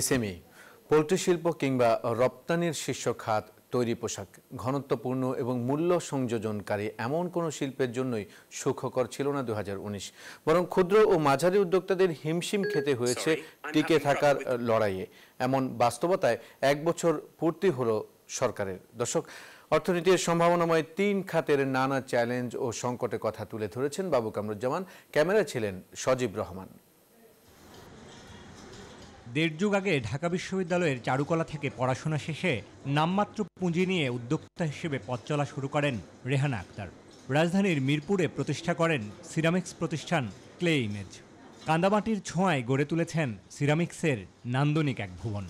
SME poultry শিল্প কিংবা রপ্তানির শীর্ষ খাত তৈরি পোশাক ঘনত্বপূর্ণ এবং মূল্য সংযোজনকারী এমন কোনো শিল্পের জন্যই সুখকর ছিল না দু বরং ক্ষুদ্র ও মাঝারি উদ্যোক্তাদের হিমশিম খেতে হয়েছে টিকে থাকার লড়াইয়ে এমন বাস্তবতায় এক বছর পূর্তি হলো সরকারের দর্শক অর্থনীতির সম্ভাবনাময় তিন খাতের নানা চ্যালেঞ্জ ও সংকটের কথা তুলে ধরেছেন বাবু কামরুজ্জামান ক্যামেরা ছিলেন সজীব রহমান দেড় যুগ আগে ঢাকা বিশ্ববিদ্যালয়ের চারুকলা থেকে পড়াশোনা শেষে নামমাত্র পুঁজি নিয়ে উদ্যোক্তা হিসেবে পথ চলা শুরু করেন রেহানা আক্তার রাজধানীর মিরপুরে প্রতিষ্ঠা করেন সিরামিক্স প্রতিষ্ঠান ক্লে ইমেজ কান্দামাটির ছোঁয়ায় গড়ে তুলেছেন সিরামিক্সের নান্দনিক এক ভুবন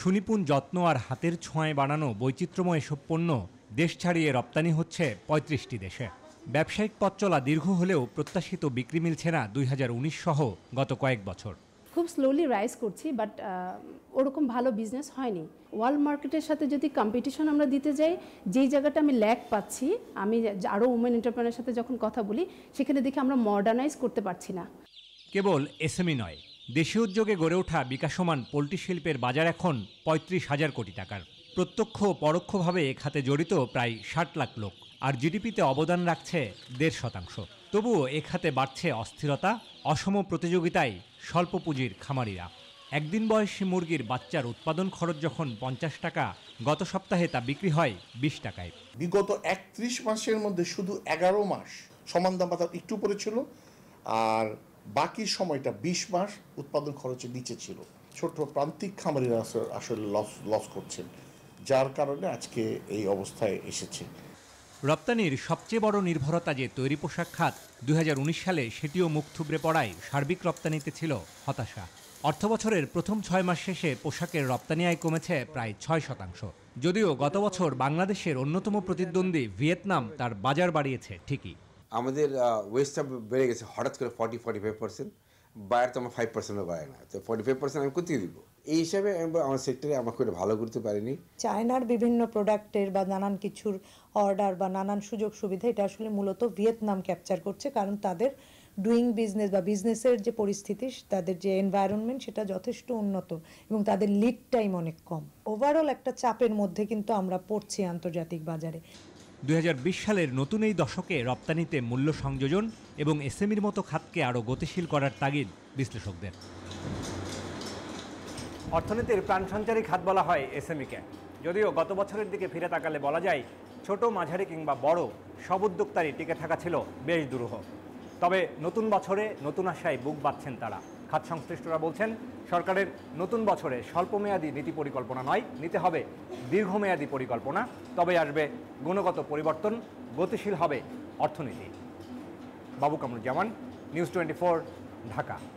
সুনিপুণ যত্ন আর হাতের ছোঁয়ায় বানানো বৈচিত্র্যময় এসব পণ্য দেশ ছাড়িয়ে রপ্তানি হচ্ছে পঁয়ত্রিশটি দেশে ব্যবসায়িক পথ চলা দীর্ঘ হলেও প্রত্যাশিত বিক্রি মিলছে না দুই সহ গত কয়েক বছর খুব স্লোলি রাইজ করছি বাট ওরকম ভালো বিজনেস হয়নি ওয়ার্ল্ড মার্কেটের সাথে যদি কম্পিটিশন আমরা দিতে যাই যেই জায়গাটা আমি ল্যাক পাচ্ছি আমি আরও উমেন এন্টারপ্রেনার সাথে যখন কথা বলি সেখানে দেখি আমরা মডার্নাইজ করতে পারছি না কেবল এসএমই নয় দেশীয় উদ্যোগে গড়ে ওঠা বিকাশমান পোলট্রি শিল্পের বাজার এখন পঁয়ত্রিশ হাজার কোটি টাকার প্রত্যক্ষ পরোক্ষভাবে খাতে জড়িত প্রায় ষাট লাখ লোক আর জিডিপিতে অবদান রাখছে দেড় শতাংশ তবুও এ খাতে বাড়ছে অস্থিরতা অসম প্রতিযোগিতায় স্বল্প পুঁজির খামারিরা একদিন বয়সী মুরগির বাচ্চার উৎপাদন খরচ যখন পঞ্চাশ টাকা গত সপ্তাহে তা বিক্রি হয় বিশ টাকায় বিগত একত্রিশ মাসের মধ্যে শুধু এগারো মাস সমান দাম বাজার একটু ছিল আর বাকি সময়টা বিশ মাস উৎপাদন খরচের নিচে ছিল ছোট প্রান্তিক খামারিরা আসলে লস লস করছেন যার কারণে আজকে এই অবস্থায় এসেছে রপ্তানির সবচেয়ে বড় নির্ভরতা যে তৈরি পোশাক খাত দু সালে সেটিও মুখ থুবড়ে পড়ায় সার্বিক রপ্তানিতে ছিল হতাশা অর্থবছরের প্রথম ছয় মাস শেষে পোশাকের রপ্তানি আয় কমেছে প্রায় ছয় শতাংশ যদিও গত বছর বাংলাদেশের অন্যতম প্রতিদ্বন্দ্বী ভিয়েতনাম তার বাজার বাড়িয়েছে ঠিকই আমাদের ওয়েস্টটা বেড়ে গেছে হঠাৎ করে ফর্টি ফর্টি ফাইভ পার্সেন্ট বাইরে তো আমার ফাইভ পার্সেন্টও বাড়ে না তো ফর্টি ফাইভ পার্সেন্ট আমি কোথায় দিব এই হিসাবে আমার সেক্টরে আমার খুব ভালো করতে পারিনি চায়নার বিভিন্ন প্রোডাক্টের বা নানান কিছুর অর্ডার বা নানান সুযোগ সুবিধা এটা আসলে মূলত ভিয়েতনাম ক্যাপচার করছে কারণ তাদের ডুইং বিজনেস বা বিজনেসের যে পরিস্থিতি তাদের যে এনভায়রনমেন্ট সেটা যথেষ্ট উন্নত এবং তাদের লিড টাইম অনেক কম ওভারঅল একটা চাপের মধ্যে কিন্তু আমরা পড়ছি আন্তর্জাতিক বাজারে দুই সালের নতুন এই দশকে রপ্তানিতে মূল্য সংযোজন এবং এসএমইর মতো খাতকে আরও গতিশীল করার তাগিদ বিশ্লেষকদের অর্থনীতির প্রাণসঞ্চারী খাত বলা হয় এসএমইকে যদিও গত বছরের দিকে ফিরে তাকালে বলা যায় ছোট মাঝারি কিংবা বড় সব উদ্যোক্তারই টিকে থাকা ছিল বেশ দুরূহ তবে নতুন বছরে নতুন আশায় বুক বাঁধছেন তারা খাত সংশ্লিষ্টরা বলছেন সরকারের নতুন বছরে স্বল্পমেয়াদী নীতি পরিকল্পনা নয় নিতে হবে দীর্ঘমেয়াদী পরিকল্পনা তবে আসবে গুণগত পরিবর্তন গতিশীল হবে অর্থনীতি বাবু কামরুজ্জামান নিউজ টোয়েন্টি ঢাকা